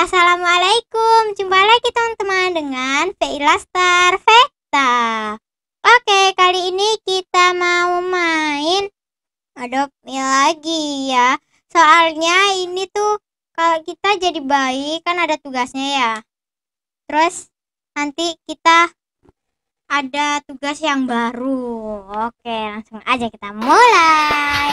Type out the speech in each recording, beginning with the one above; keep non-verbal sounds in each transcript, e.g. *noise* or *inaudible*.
Assalamualaikum, jumpa lagi teman-teman dengan Veila Star Oke, kali ini kita mau main Adopt lagi ya. Soalnya ini tuh kalau kita jadi bayi kan ada tugasnya ya. Terus nanti kita ada tugas yang baru. Oke, langsung aja kita mulai.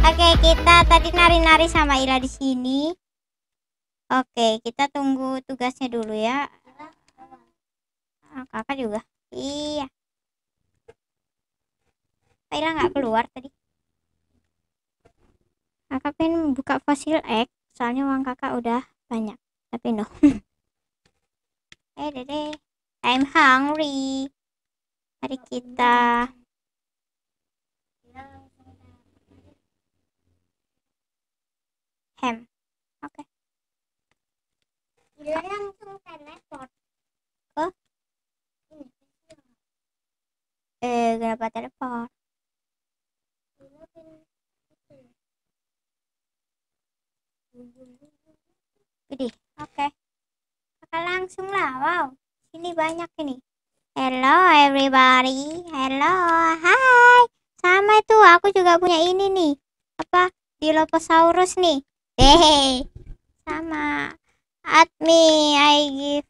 Oke, kita tadi nari-nari sama Ila di sini. Oke, kita tunggu tugasnya dulu ya. Oh, kakak juga. Iya. Ila nggak keluar tadi. Kakak pengen buka fosil X, soalnya uang kakak udah banyak. Tapi no. *laughs* eh, dede. I'm hungry. Mari kita Ham. Oke. Okay. Dia langsung teleport. Ke? Eh, kenapa teleport? Gede. Oke. Okay. langsung lah. Wow. ini banyak ini. Hello everybody. Hello. Hai. Sama itu aku juga punya ini nih. Apa? Dilophosaurus nih Hehe. Sama. At me, I give.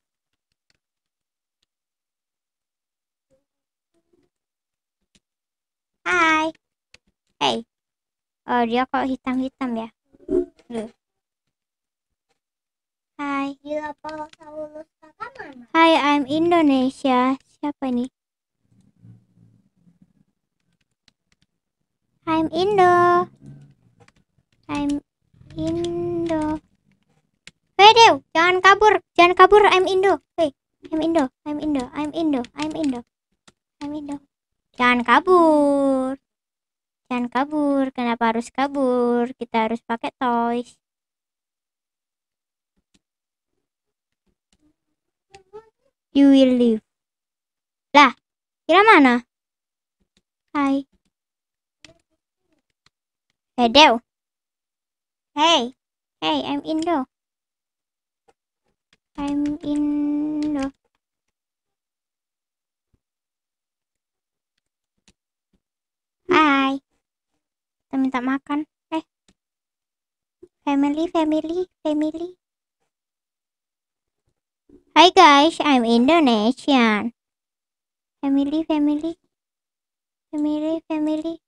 Hai. Hey. Oh, dia kok hitam-hitam ya? hi Hai. Hai, I'm Indonesia. Siapa ini? I'm Indo. I'm Indo. Hei Dew, jangan kabur, jangan kabur. I'm Indo. Hei, I'm Indo, I'm Indo, I'm Indo, I'm Indo, I'm Indo. Jangan kabur, jangan kabur. Kenapa harus kabur? Kita harus pakai toys. You will live. Lah, kira mana? Hai. Hey Dew. Hey, hey, I'm Indo. I'm Indo. Hi, Kita minta makan. Eh. Family, family, family. Hi guys, I'm Indonesian. Family, family. Family, family.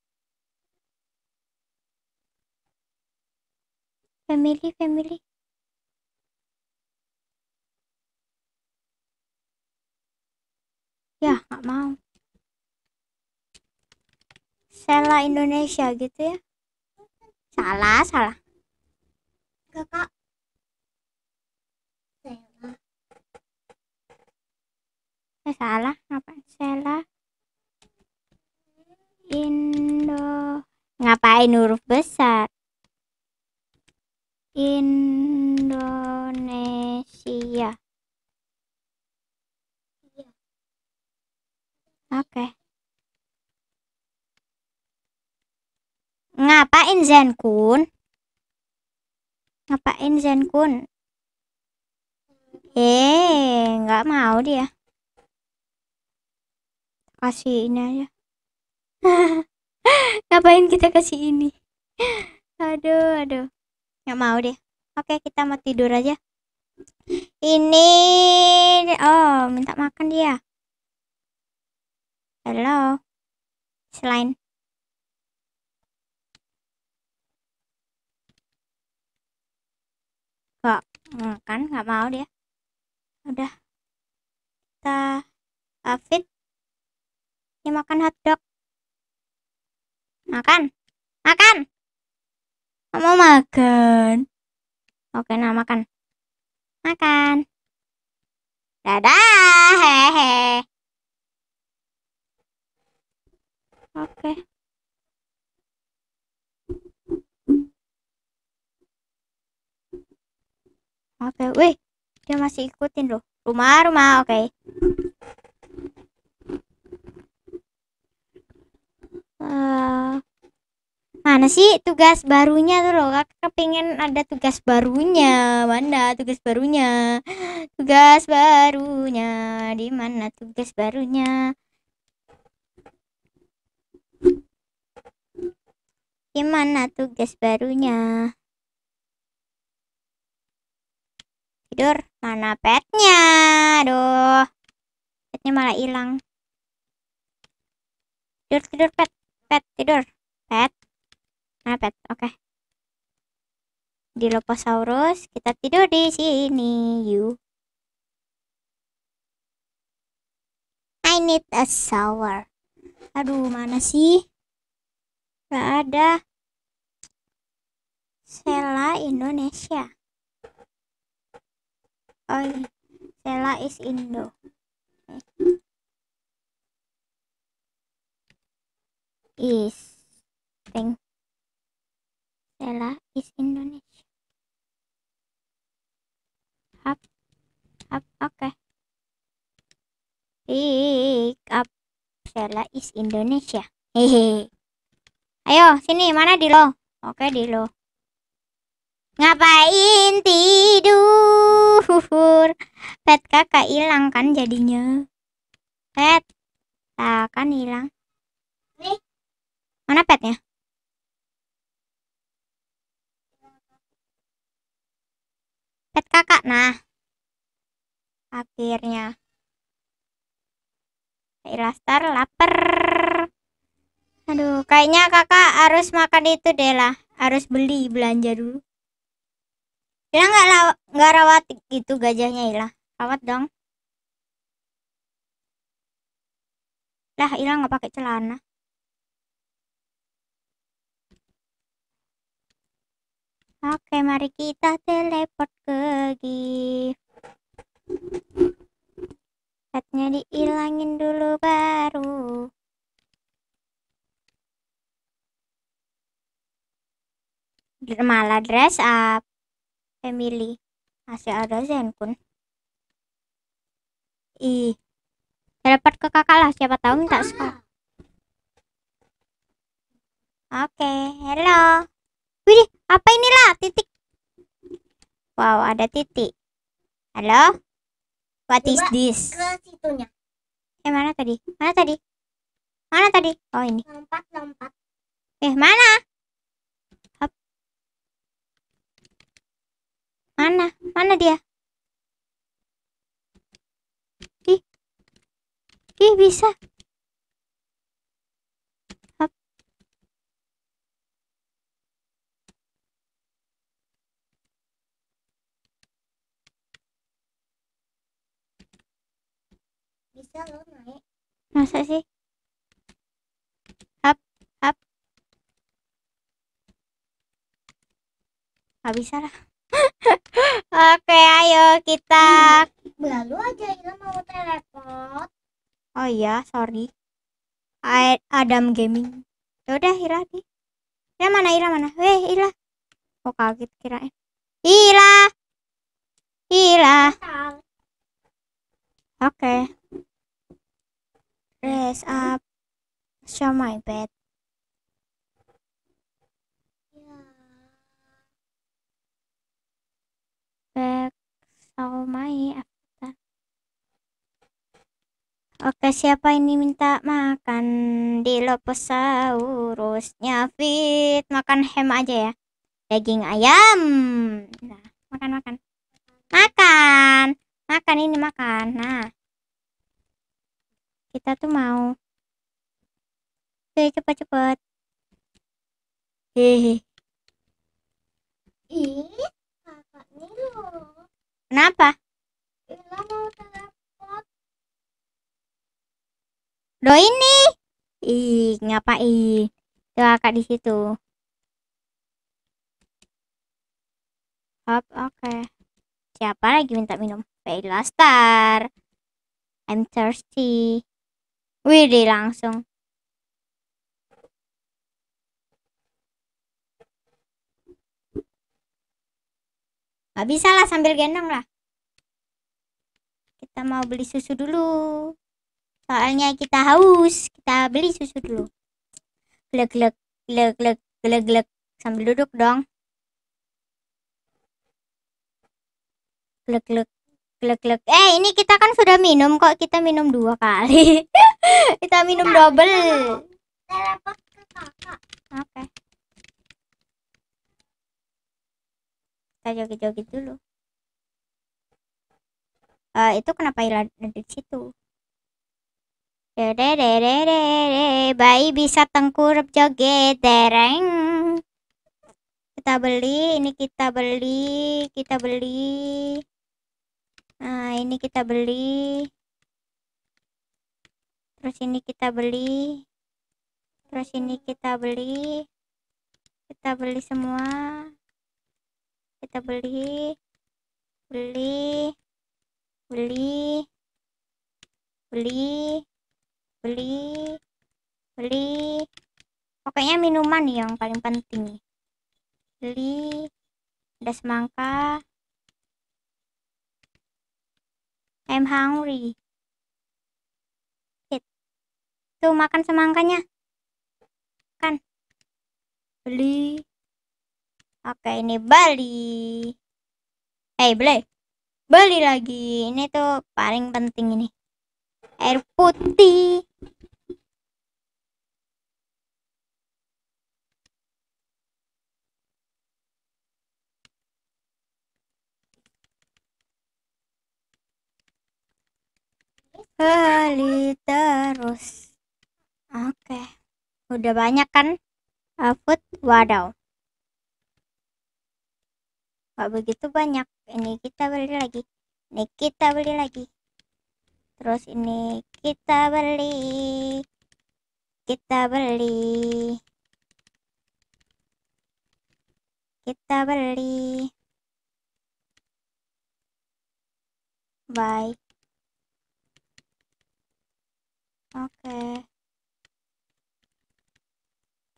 family family ya nggak mau Sela Indonesia gitu ya salah salah kakak Sela eh, salah Ngapain Sela Indo ngapain huruf besar Indonesia. Oke. Okay. Ngapain Zen Kun? Ngapain Zen Kun? Eh, nggak mau dia. Kasih ini aja. *laughs* Ngapain kita kasih ini? aduh, aduh nggak mau deh oke kita mau tidur aja ini oh minta makan dia halo selain kok makan nggak mau dia udah kita Afit, ini makan hotdog makan makan mau makan oke nah makan makan dadah hehe oke oke wih dia masih ikutin loh rumah rumah oke gimana sih tugas barunya tuh loh kakak kan pengen ada tugas barunya mana tugas barunya tugas barunya di mana tugas barunya di mana tugas barunya tidur mana petnya aduh petnya malah hilang tidur tidur pet pet tidur pet mepet oke okay. Dilophosaurus kita tidur di sini you I need a shower aduh mana sih gak ada Sela Indonesia oh iya. Sela is Indo okay. is thing Stella is Indonesia. Up, up, okay. Pick up, Stella is Indonesia. Hehe. Ayo, sini mana di lo? Oke okay, di lo. Ngapain tidur? Pet kakak hilang kan jadinya. Pet, tak kan hilang. Mana petnya? pet kakak nah akhirnya ilaster lapar aduh kayaknya kakak harus makan itu deh lah harus beli belanja dulu Ila ya nggak nggak rawat gitu gajahnya ilah ya rawat dong lah ilah nggak pakai celana Oke, mari kita teleport ke GIF. Catnya diilangin dulu baru. Malah dress up. Family. Masih ada Zen Ih. Teleport ke kakak lah, siapa tahu minta suka. Oke, okay, hello. Wih. Apa inilah titik? Wow, ada titik. Halo? What Coba is this? Ke situnya. Eh, mana tadi? Mana tadi? Mana tadi? Oh, ini. Lompat, lompat. Eh, mana? Hop. Mana? Mana dia? Ih. Ih, bisa. bisa lo naik masa sih up up nggak bisa lah *laughs* oke ayo kita lalu aja Ila mau teleport oh iya sorry Adam Gaming yaudah Ira nih Ira ya, mana Ira mana weh Ira oh kaget kirain Ira Ira oke okay dress up show my bed back show my avatar oke siapa ini minta makan di diloposaurusnya fit makan ham aja ya daging ayam nah makan makan makan makan ini makan nah kita tuh mau oke cepat cepat hehe ih kakak Nilo kenapa Nilo mau telepon lo ini ih ngapain tuh kakak di situ Hop, oke. Okay. Siapa lagi minta minum? Bella Star. I'm thirsty. Widih langsung. Gak bisa lah sambil gendong lah. Kita mau beli susu dulu. Soalnya kita haus. Kita beli susu dulu. Glek glek glek glek glek glek sambil duduk dong. Glek glek glek glek. Eh, ini kita kan sudah minum kok. Kita minum dua kali. *laughs* kita minum kita, double kita joget-joget dulu uh, itu kenapa hilang di situ Dere bayi bisa tengkurap joget dereng. Kita beli, ini kita beli, kita beli. Nah, ini kita beli terus ini kita beli terus ini kita beli kita beli semua kita beli beli beli beli beli beli pokoknya minuman yang paling penting beli ada semangka I'm hungry Tuh makan semangkanya. Kan. Beli. Oke, ini Bali. Eh, hey, beli. Beli lagi. Ini tuh paling penting ini. Air putih. Beli terus udah banyak kan uh, food wadaw gak begitu banyak ini kita beli lagi ini kita beli lagi terus ini kita beli kita beli kita beli bye oke okay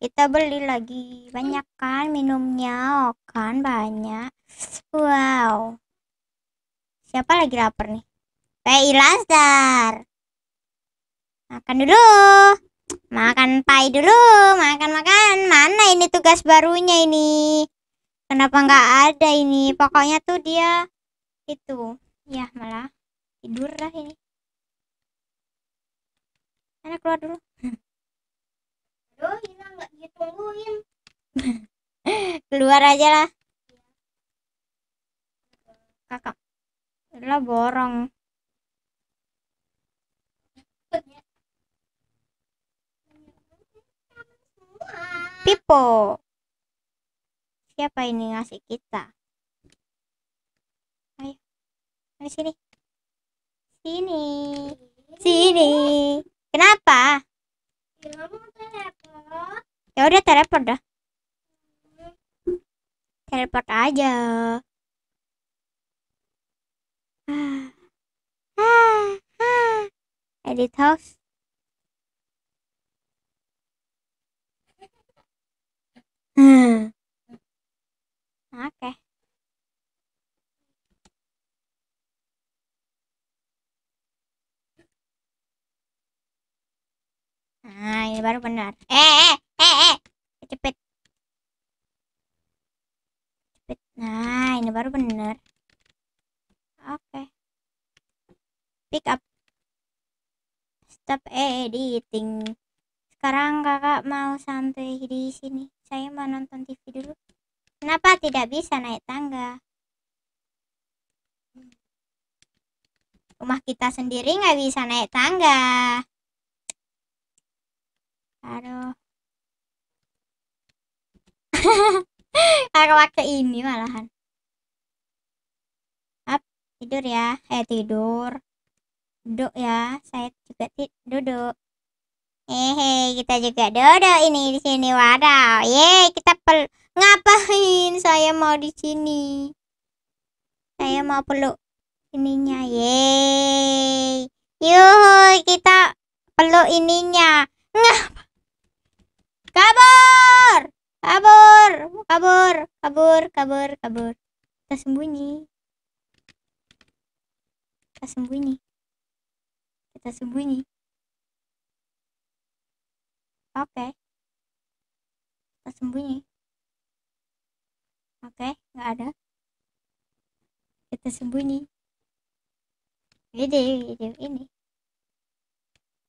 kita beli lagi banyak kan minumnya oh kan banyak wow siapa lagi lapar nih Pai Lansdar makan dulu makan pai dulu makan makan mana ini tugas barunya ini kenapa nggak ada ini pokoknya tuh dia itu ya malah tidur lah ini anak keluar dulu *laughs* aduh hilang keluar aja lah kakak lah borong Pipo siapa ini ngasih kita ayo ayo sini sini sini kenapa ya udah teleport dah teleport aja ah, ah, ah. edit house hmm *sighs* oke okay. Nah, ini baru benar. Eh, eh eh eh cepet cepet nah ini baru bener oke okay. pick up stop editing sekarang kakak mau santai di sini saya mau nonton TV dulu kenapa tidak bisa naik tangga rumah kita sendiri nggak bisa naik tangga aduh Aku *laughs* pakai ini malahan. Up, tidur ya. Eh tidur. Duduk ya. Saya juga duduk. Hehe, kita juga duduk ini di sini. Wadaw. Ye, kita pel ngapain? Saya mau di sini. Saya mau peluk ininya. Ye. Yuh, kita peluk ininya. Ngap. Kabur! kabur kabur kabur kabur kabur kita sembunyi kita sembunyi kita sembunyi oke okay. kita sembunyi oke okay, nggak ada kita sembunyi ide ide ini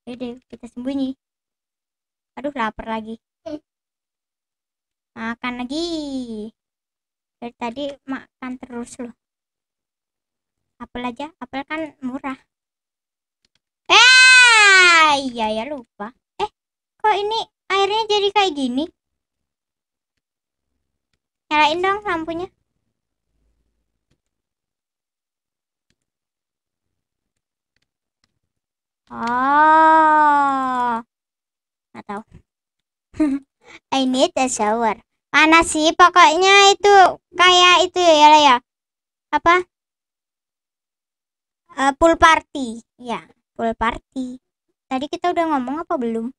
ide kita sembunyi aduh lapar lagi makan lagi dari tadi makan terus loh apel aja apel kan murah eh iya ya lupa eh kok ini airnya jadi kayak gini nyalain dong lampunya oh nggak tahu *laughs* I need a shower mana sih pokoknya itu kayak itu ya lah ya apa uh, pool party ya pool party tadi kita udah ngomong apa belum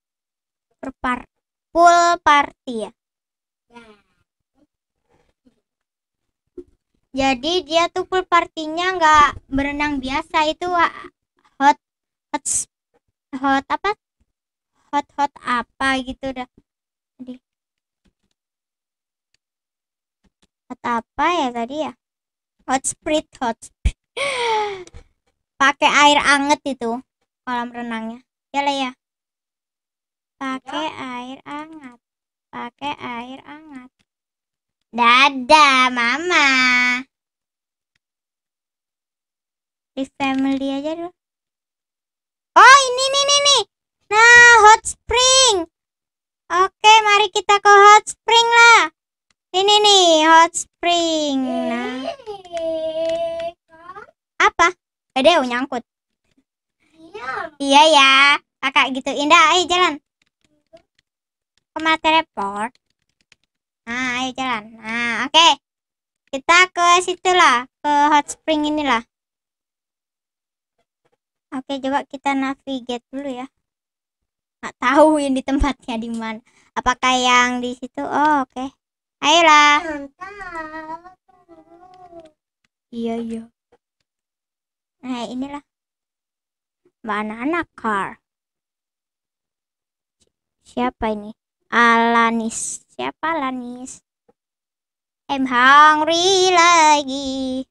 Perpar pool party ya jadi dia tuh pool partinya nggak berenang biasa itu hot hot hot apa hot hot apa gitu dah tadi kata apa ya tadi ya hot spring hot *laughs* pakai air anget itu kolam renangnya ya lah ya pakai iya. air anget pakai air anget dada mama di family aja dulu oh ini nih nih nih nah hot spring Oke, mari kita ke hot spring lah. Ini nih hot spring. Nah. Apa? Ada yang nyangkut. Iya ya, kakak gitu. Indah, ayo jalan. Koma teleport. Nah, ayo jalan. Nah, oke. Kita ke situ lah, ke hot spring inilah. Oke, coba kita navigate dulu ya nggak tahu di tempatnya di mana apakah yang di situ oh oke okay. ayolah iya iya nah inilah anak-anak car siapa ini Alanis siapa Alanis I'm hungry lagi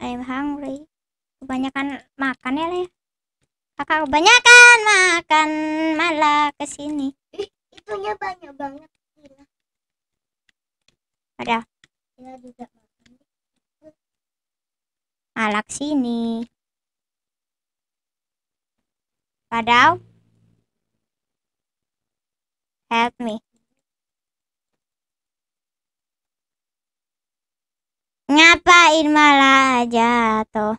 I'm hungry kebanyakan makan ya leh Kakak kebanyakan makan malah kesini. sini. itunya banyak banget. Gila. Ada. Gila juga malak sini. Padahal help me. Ngapain malah jatuh?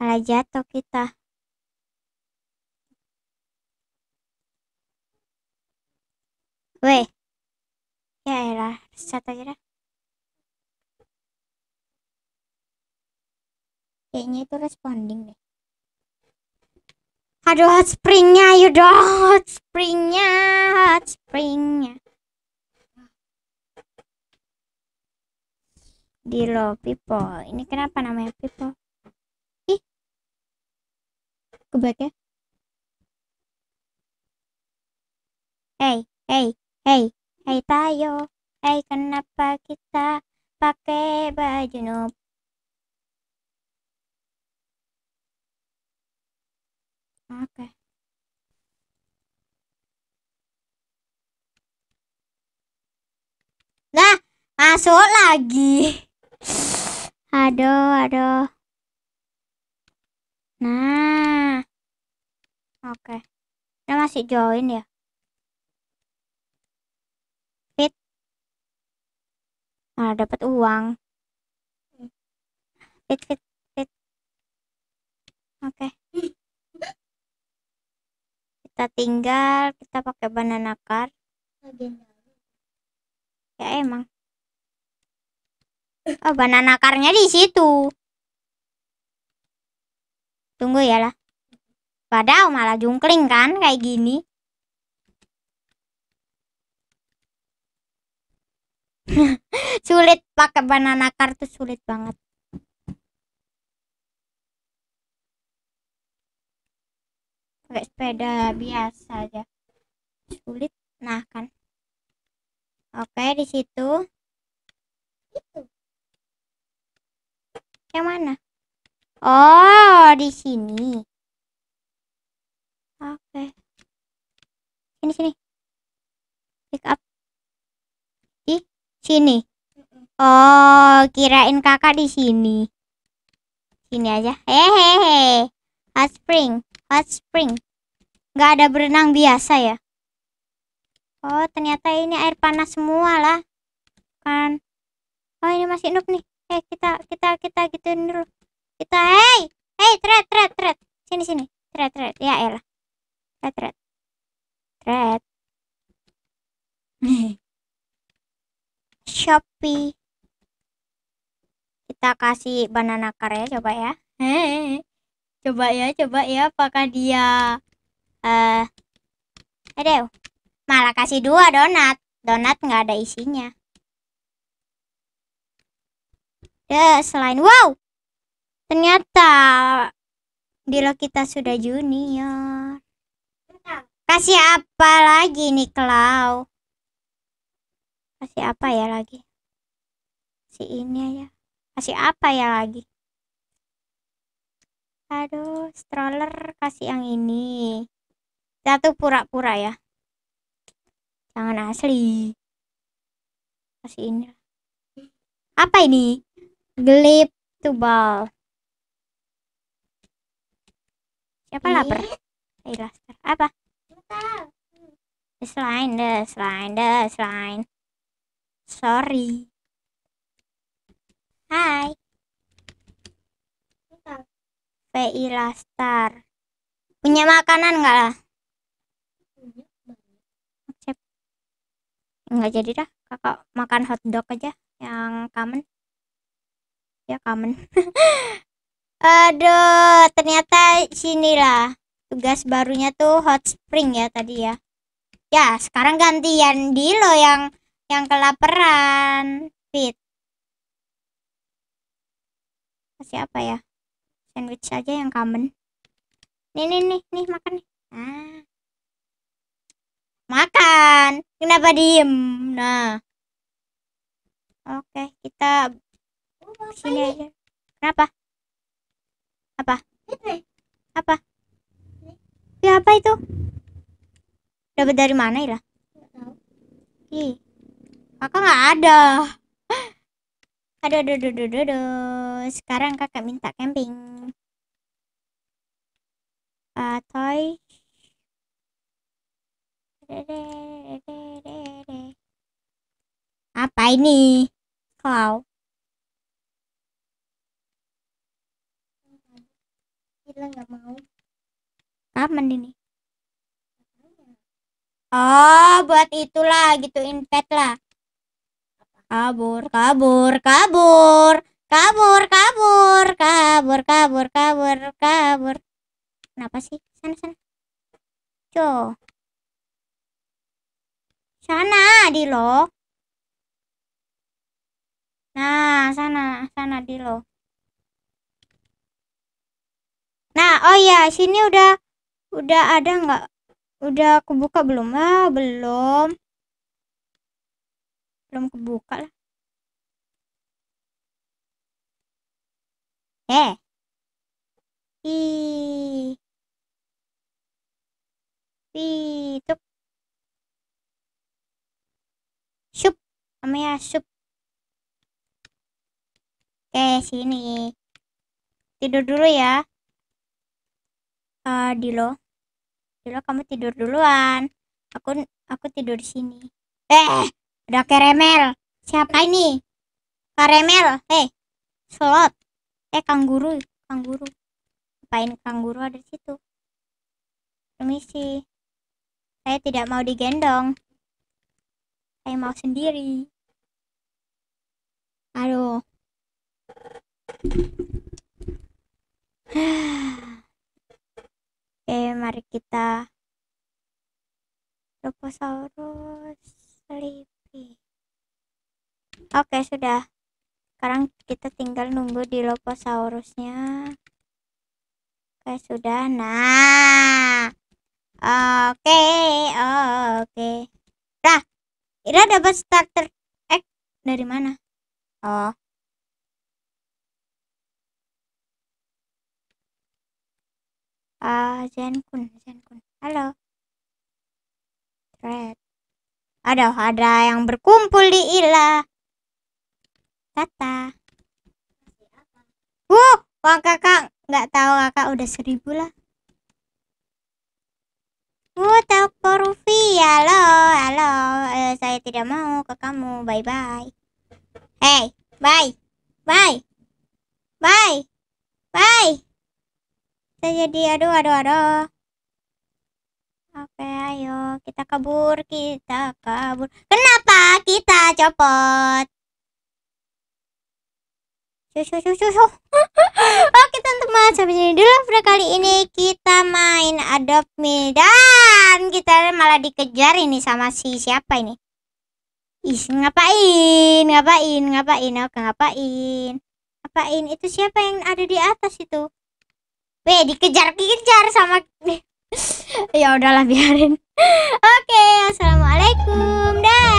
malah jatuh kita weh ya elah reset aja dah kayaknya itu responding deh aduh hot springnya ayo hot springnya hot springnya di lo people ini kenapa namanya people kebaca back ya. Hey, hey, hey, hey tayo. Hey, kenapa kita pakai baju noob? Oke. Okay. Nah, masuk lagi. Aduh, aduh. Nah. Oke. Ini masih join ya? Fit. Nah, dapat uang. Fit, fit, fit. Oke. Kita tinggal, kita pakai banana card. Ya emang. Oh, banana car-nya di situ. Tunggu ya lah. Padahal malah jungkling kan kayak gini. *laughs* sulit pakai banana kartu sulit banget. Pakai sepeda biasa aja. Sulit. Nah, kan. Oke, di situ. Itu. Yang mana? Oh, di sini oke okay. sini sini pick up di sini oh kirain kakak di sini sini aja hehehe hot spring hot spring Gak ada berenang biasa ya oh ternyata ini air panas semua lah kan oh ini masih noob nih eh hey, kita kita kita gituin dulu kita hey hey tret, tret, tret. sini sini Tret, tret. ya elah Red, Red, Red. Shopee kita kasih banana car coba ya Hehehe. coba ya coba ya apakah dia eh uh, aduh malah kasih dua donat donat nggak ada isinya deh selain wow ternyata Dila kita sudah junior Kasih apa lagi nih Klau? Kasih apa ya lagi? Si ini ya. Kasih apa ya lagi? Aduh, stroller kasih yang ini. Satu pura-pura ya. Jangan asli. Kasih ini. Apa ini? Glip tubal. Siapa lapar? Ayo, apa? Slime the slime the slime. Sorry. Hai. pi Lastar. Punya makanan enggak lah? Acep. Nggak jadi dah. Kakak makan hotdog aja yang kamen. Ya kamen. *laughs* Aduh, ternyata sinilah tugas barunya tuh hot spring ya tadi ya ya sekarang gantian di lo yang yang kelaparan fit kasih apa ya sandwich aja yang common nih nih nih nih makan nih ah makan kenapa diem nah oke kita sini aja kenapa apa apa apa itu? Dapat dari mana, ya? Ih. Kakak nggak ada. Aduh, aduh, aduh, aduh, aduh. Sekarang kakak minta camping. Uh, toy. Apa ini? Kau. Gila nggak mau. Kapan ini? Oh, buat itulah gitu impact lah. Kabur, kabur, kabur, kabur, kabur, kabur, kabur, kabur, kabur. Kenapa sih? Sana, sana. Co. Sana, di lo. Nah, sana, sana di lo. Nah, oh ya, sini udah udah ada nggak udah aku buka belum ah belum belum kebuka lah eh ih tuh, Sup. Namanya sup. Oke, eh, sini. Tidur dulu ya uh, Dilo Dilo kamu tidur duluan aku aku tidur di sini eh udah keremel siapa ini karemel eh slot eh kangguru kangguru ngapain kangguru ada di situ permisi saya tidak mau digendong saya mau sendiri aduh *sighs* Oke, eh, mari kita Loposaurus sleepy. Oke, sudah. Sekarang kita tinggal nunggu di Loposaurusnya. Oke, sudah. Nah. Oke, oke. Dah. Ira dapat starter egg dari mana? Oh, Ah, Zen kun, Zen kun, Halo. Red. Ada ada yang berkumpul di Ila. Tata. Wuh, Wang kakak nggak tahu kakak udah seribu lah. Wuh, telepon Rufi. Halo, halo. Eh, saya tidak mau ke kamu. Bye bye. Hey, bye, bye, bye, bye. Saya jadi aduh aduh aduh. Oke, ayo kita kabur, kita kabur. Kenapa kita copot? Susu susu susu. Oke teman-teman, sampai sini dulu video kali ini kita main Adopt Me dan kita malah dikejar ini sama si siapa ini? Ih, ngapain? Ngapain? Ngapain? Oke, ngapain? Ngapain? Itu siapa yang ada di atas itu? Weh, dikejar-kejar sama *laughs* Ya udahlah biarin. *laughs* Oke, okay, assalamualaikum. Dah.